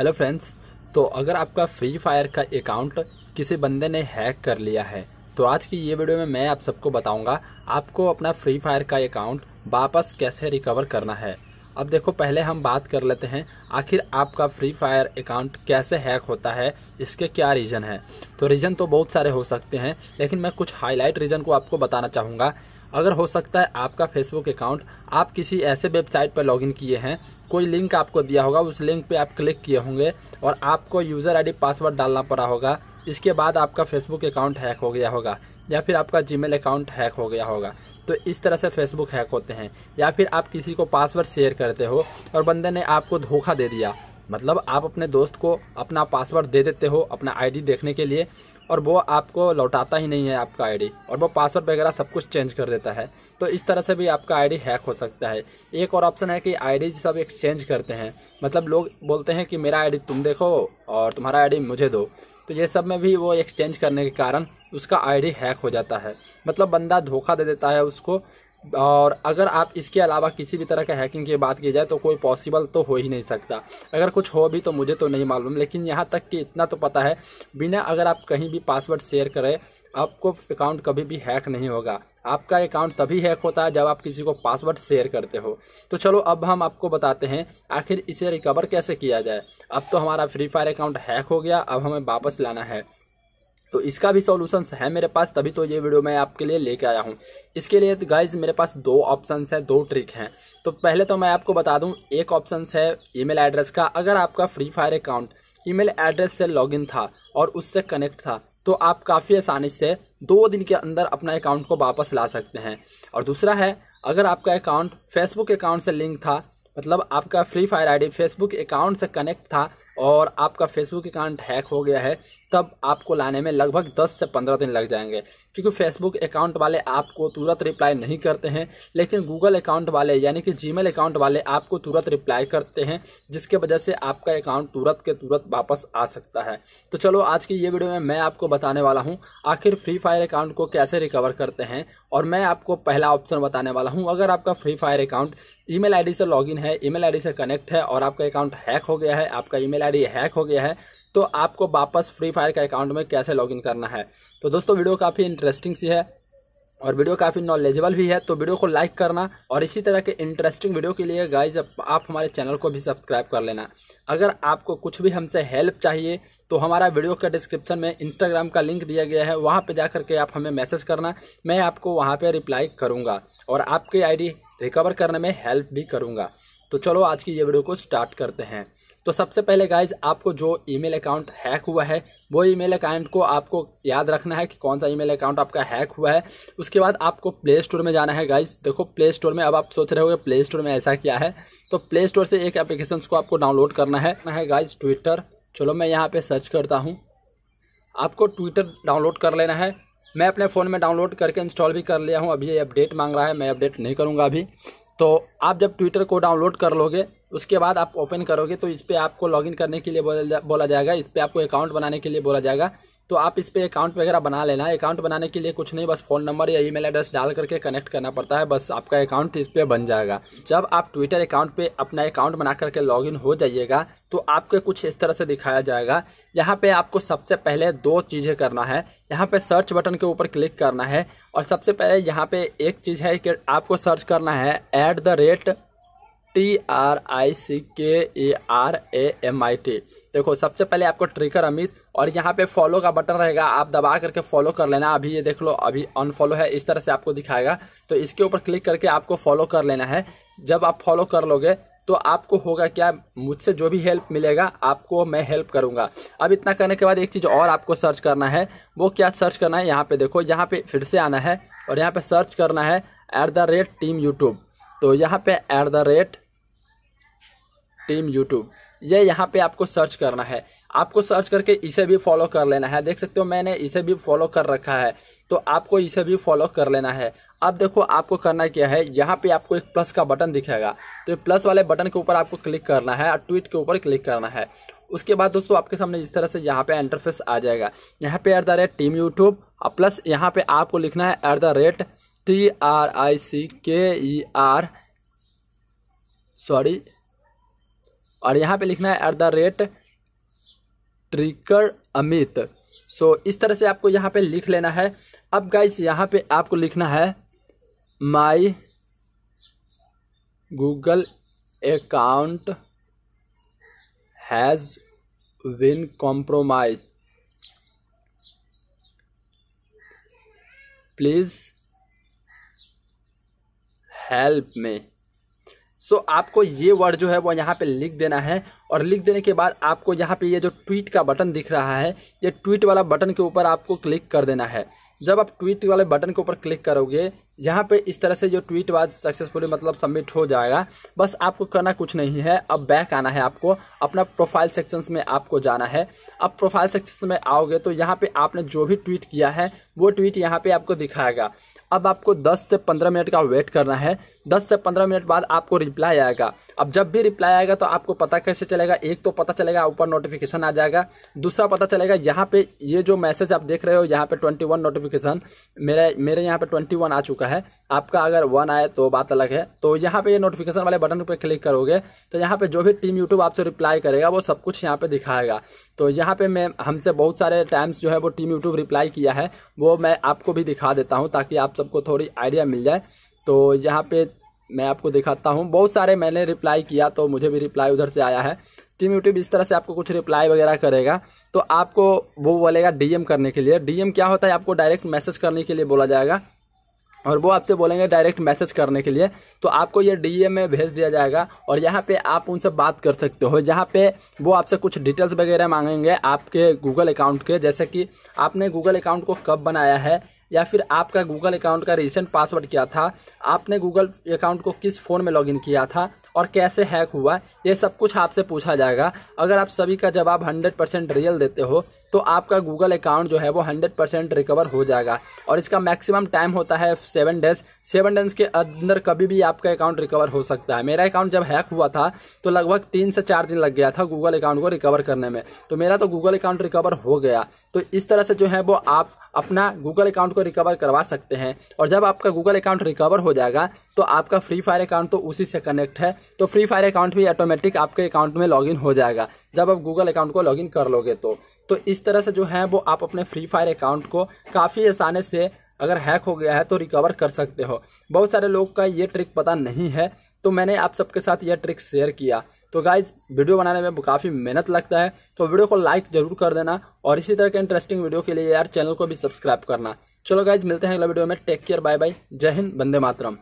hello friends तो अगर आपका फ्री फायर का अकाउंट किसी बंदे ने हैक कर लिया है तो आज की ये वीडियो में मैं आप सबको बताऊंगा आपको अपना फ्री फायर का अकाउंट वापस कैसे रिकवर करना है अब देखो पहले हम बात कर लेते हैं आखिर आपका फ्री फायर अकाउंट कैसे हैक होता है इसके क्या रीज़न है तो रीज़न तो बहुत सारे हो सकते हैं लेकिन मैं कुछ हाईलाइट रीज़न को आपको बताना चाहूँगा अगर हो सकता है आपका फेसबुक अकाउंट आप किसी ऐसे वेबसाइट पर लॉगिन किए हैं कोई लिंक आपको दिया होगा उस लिंक पे आप क्लिक किए होंगे और आपको यूज़र आईडी पासवर्ड डालना पड़ा होगा इसके बाद आपका फेसबुक अकाउंट हैक हो गया होगा या फिर आपका जीमेल अकाउंट हैक हो गया होगा तो इस तरह से फेसबुक हैक होते हैं या फिर आप किसी को पासवर्ड शेयर करते हो और बंदे ने आपको धोखा दे दिया मतलब आप अपने दोस्त को अपना पासवर्ड दे देते हो अपना आईडी देखने के लिए और वो आपको लौटाता ही नहीं है आपका आईडी और वो पासवर्ड वगैरह सब कुछ चेंज कर देता है तो इस तरह से भी आपका आईडी हैक हो सकता है एक और ऑप्शन है कि आईडी सब एक्सचेंज करते हैं मतलब लोग बोलते हैं कि मेरा आईडी तुम देखो और तुम्हारा आईडी मुझे दो तो ये सब में भी वो एक्सचेंज करने के कारण उसका आईडी हैक हो जाता है मतलब बंदा धोखा दे देता है उसको और अगर आप इसके अलावा किसी भी तरह का हैकिंग की बात की जाए तो कोई पॉसिबल तो हो ही नहीं सकता अगर कुछ हो भी तो मुझे तो नहीं मालूम लेकिन यहाँ तक कि इतना तो पता है बिना अगर आप कहीं भी पासवर्ड शेयर करें आपको अकाउंट कभी भी हैक नहीं होगा आपका अकाउंट तभी हैक होता है जब आप किसी को पासवर्ड शेयर करते हो तो चलो अब हम आपको बताते हैं आखिर इसे रिकवर कैसे किया जाए अब तो हमारा फ्री फायर अकाउंट हैक हो गया अब हमें वापस लाना है तो इसका भी सोल्यूशन है मेरे पास तभी तो ये वीडियो मैं आपके लिए लेके आया हूँ इसके लिए तो गाइज मेरे पास दो ऑप्शन है दो ट्रिक हैं तो पहले तो मैं आपको बता दूँ एक ऑप्शन है ईमेल एड्रेस का अगर आपका free fire account email address से लॉगिन था और उससे कनेक्ट था तो आप काफ़ी आसानी से दो दिन के अंदर अपना अकाउंट को वापस ला सकते हैं और दूसरा है अगर आपका अकाउंट फेसबुक अकाउंट से लिंक था मतलब आपका free fire ID Facebook account से कनेक्ट था और आपका फेसबुक अकाउंट हैक हो गया है तब आपको लाने में लगभग 10 से 15 दिन लग जाएंगे क्योंकि फेसबुक अकाउंट वाले आपको तुरंत रिप्लाई नहीं करते हैं लेकिन गूगल अकाउंट वाले यानी कि जीमेल अकाउंट वाले आपको तुरंत रिप्लाई करते हैं जिसके वजह से आपका अकाउंट तुरंत के तुरंत वापस आ सकता है तो चलो आज की ये वीडियो में मैं आपको बताने वाला हूँ आखिर फ्री फायर अकाउंट को कैसे रिकवर करते हैं और मैं आपको पहला ऑप्शन बताने वाला हूँ अगर आपका free fire account email ID से लॉगिन है ईमेल आईडी से कनेक्ट है और आपका अकाउंट हैक हो गया है आपका ईमेल आईडी हैक हो गया है तो आपको वापस फ्री फायर के अकाउंट में कैसे लॉगिन करना है तो दोस्तों वीडियो काफ़ी इंटरेस्टिंग सी है और वीडियो काफ़ी नॉलेजेबल भी है तो वीडियो को लाइक करना और इसी तरह के इंटरेस्टिंग वीडियो के लिए गाइज आप हमारे चैनल को भी सब्सक्राइब कर लेना अगर आपको कुछ भी हमसे हेल्प चाहिए तो हमारा वीडियो का डिस्क्रिप्शन में इंस्टाग्राम का लिंक दिया गया है वहाँ पे जा के आप हमें मैसेज करना मैं आपको वहाँ पर रिप्लाई करूँगा और आपकी आई रिकवर करने में हेल्प भी करूँगा तो चलो आज की ये वीडियो को स्टार्ट करते हैं तो सबसे पहले गाइज आपको जो ईमेल अकाउंट हैक हुआ है वो ईमेल अकाउंट को आपको याद रखना है कि कौन सा ईमेल अकाउंट आपका हैक हुआ है उसके बाद आपको प्ले स्टोर में जाना है गाइज देखो प्ले स्टोर में अब आप सोच रहे हो प्ले स्टोर में ऐसा क्या है तो प्ले स्टोर से एक एप्लीकेशन को आपको डाउनलोड करना है ना है गाइज ट्विटर चलो मैं यहाँ पर सर्च करता हूँ आपको ट्विटर डाउनलोड कर लेना है मैं अपने फ़ोन में डाउनलोड करके इंस्टॉल भी कर लिया हूँ अभी ये अपडेट मांग रहा है मैं अपडेट नहीं करूँगा अभी तो आप जब ट्विटर को डाउनलोड कर लोगे उसके बाद आप ओपन करोगे तो इस पर आपको लॉगिन करने के लिए बोला जाएगा इस पर आपको अकाउंट बनाने के लिए बोला जाएगा तो आप इस पर अकाउंट वगैरह बना लेना अकाउंट बनाने के लिए कुछ नहीं बस फ़ोन नंबर या ईमेल एड्रेस डाल करके कनेक्ट करना पड़ता है बस आपका अकाउंट इस पर बन जाएगा जब आप ट्विटर अकाउंट पे अपना अकाउंट बना करके लॉगिन हो जाइएगा तो आपके कुछ इस तरह से दिखाया जाएगा यहाँ पे आपको सबसे पहले दो चीज़ें करना है यहाँ पे सर्च बटन के ऊपर क्लिक करना है और सबसे पहले यहाँ पे एक चीज़ है कि आपको सर्च करना है at the rate T R I C K A R A M I T देखो सबसे पहले आपको ट्रिकर अमित और यहाँ पे फॉलो का बटन रहेगा आप दबा करके फॉलो कर लेना अभी ये देख लो अभी अनफॉलो है इस तरह से आपको दिखाएगा तो इसके ऊपर क्लिक करके आपको फॉलो कर लेना है जब आप फॉलो कर लोगे तो आपको होगा क्या मुझसे जो भी हेल्प मिलेगा आपको मैं हेल्प करूंगा अब इतना करने के बाद एक चीज़ और आपको सर्च करना है वो क्या सर्च करना है यहाँ पे देखो यहाँ पे फिर से आना है और यहाँ पे सर्च करना है at the rate team YouTube तो यहाँ पे at the rate team YouTube ये यहाँ पे आपको सर्च करना है आपको सर्च करके इसे भी फॉलो कर लेना है देख सकते हो मैंने इसे भी फॉलो कर रखा है तो आपको इसे भी फॉलो कर लेना है अब देखो आपको करना क्या है यहाँ पे आपको एक प्लस का बटन दिखेगा तो प्लस वाले बटन के ऊपर आपको क्लिक करना है और ट्वीट के ऊपर क्लिक करना है उसके बाद दोस्तों आपके सामने इस तरह से यहाँ पे इंटरफेस आ जाएगा यहाँ पे एट टीम यूट्यूब और प्लस यहाँ पे आपको लिखना है at the rate T R I C K E R sorry और यहाँ पे लिखना है at the rate tricker Amit so so, इस तरह से आपको यहाँ पे लिख लेना है अब गाइस यहाँ पे आपको लिखना है my Google account has been compromise please help me so आपको ये वर्ड जो है वो यहाँ पे लिख देना है और लिख देने के बाद आपको यहाँ पे ये जो ट्वीट का बटन दिख रहा है ये ट्वीट वाला बटन के ऊपर आपको क्लिक कर देना है जब आप ट्वीट वाले बटन के ऊपर क्लिक करोगे यहाँ पे इस तरह से जो ट्वीट वाज सक्सेसफुली मतलब सबमिट हो जाएगा बस आपको करना कुछ नहीं है अब बैक आना है आपको अपना प्रोफाइल सेक्शन में आपको जाना है अब प्रोफाइल सेक्शन में आओगे तो यहाँ पे आपने जो भी ट्वीट किया है वो ट्वीट यहाँ पे आपको दिखाएगा अब आपको 10 से 15 मिनट का वेट करना है 10 से 15 मिनट बाद आपको रिप्लाई आएगा अब जब भी रिप्लाई आएगा तो आपको पता कैसे चलेगा चलेगा एक तो पता चलेगा ऊपर नोटिफिकेशन आ जाएगा दूसरा पता चलेगा यहाँ पे ये जो मैसेज आप देख रहे हो यहाँ पे ट्वेंटी वन नोटिफिकेशन मेरे मेरे यहाँ पे ट्वेंटी वन आ चुका है आपका अगर वन आए तो बात अलग है तो यहाँ पे ये नोटिफिकेशन वाले बटन पर क्लिक करोगे तो यहाँ पे जो भी टीम यूट्यूब आपसे रिप्लाई करेगा वो सब कुछ यहाँ पे दिखाएगा तो यहाँ पे मैं हमसे बहुत सारे टाइम्स जो है वो टीम यूट्यूब रिप्लाई किया है वो मैं आपको भी दिखा देता हूँ ताकि आप सबको थोड़ी आइडिया मिल जाए तो यहाँ पे मैं आपको दिखाता हूँ बहुत सारे मैंने रिप्लाई किया तो मुझे भी रिप्लाई उधर से आया है टीम यूट्यूब इस तरह से आपको कुछ रिप्लाई वगैरह करेगा तो आपको वो बोलेगा डीएम करने के लिए डीएम क्या होता है आपको डायरेक्ट मैसेज करने के लिए बोला जाएगा और वो आपसे बोलेंगे डायरेक्ट मैसेज करने के लिए तो आपको ये डीएम में भेज दिया जाएगा और यहाँ पे आप उनसे बात कर सकते हो यहाँ पे वो आपसे कुछ डिटेल्स वगैरह मांगेंगे आपके गूगल अकाउंट के जैसे कि आपने गूगल अकाउंट को कब बनाया है या फिर आपका गूगल अकाउंट का रिसेंट पासवर्ड क्या था आपने गूगल अकाउंट को किस फ़ोन में लॉगिन किया था और कैसे हैक हुआ ये सब कुछ आपसे पूछा जाएगा अगर आप सभी का जवाब 100 परसेंट रियल देते हो तो आपका गूगल अकाउंट जो है वो 100 परसेंट रिकवर हो जाएगा और इसका मैक्सिमम टाइम होता है सेवन डेज सेवन डेज के अंदर कभी भी आपका अकाउंट रिकवर हो सकता है मेरा अकाउंट जब हैक हुआ था तो लगभग तीन से चार दिन लग गया था गूगल अकाउंट को रिकवर करने में तो मेरा तो गूगल अकाउंट रिकवर हो गया तो इस तरह से जो है वो आप अपना गूगल अकाउंट को रिकवर करवा सकते हैं और जब आपका गूगल अकाउंट रिकवर हो जाएगा तो आपका फ्री फायर अकाउंट तो उसी से कनेक्ट है तो फ्री फायर अकाउंट भी ऑटोमेटिक आपके अकाउंट में लॉगिन हो जाएगा जब आप गूगल अकाउंट को लॉगिन कर लोगे तो तो इस तरह से जो है वो आप अपने फ्री फायर अकाउंट को काफ़ी आसानी से अगर हैक हो गया है तो रिकवर कर सकते हो बहुत सारे लोग का ये ट्रिक पता नहीं है तो मैंने आप सबके साथ यह ट्रिक शेयर किया तो गाइज वीडियो बनाने में काफ़ी मेहनत लगता है तो वीडियो को लाइक जरूर कर देना और इसी तरह के इंटरेस्टिंग वीडियो के लिए यार चैनल को भी सब्सक्राइब करना चलो गाइज मिलते हैं अगला वीडियो में टेक केयर बाय बाय जय हिंद बंदे मातरम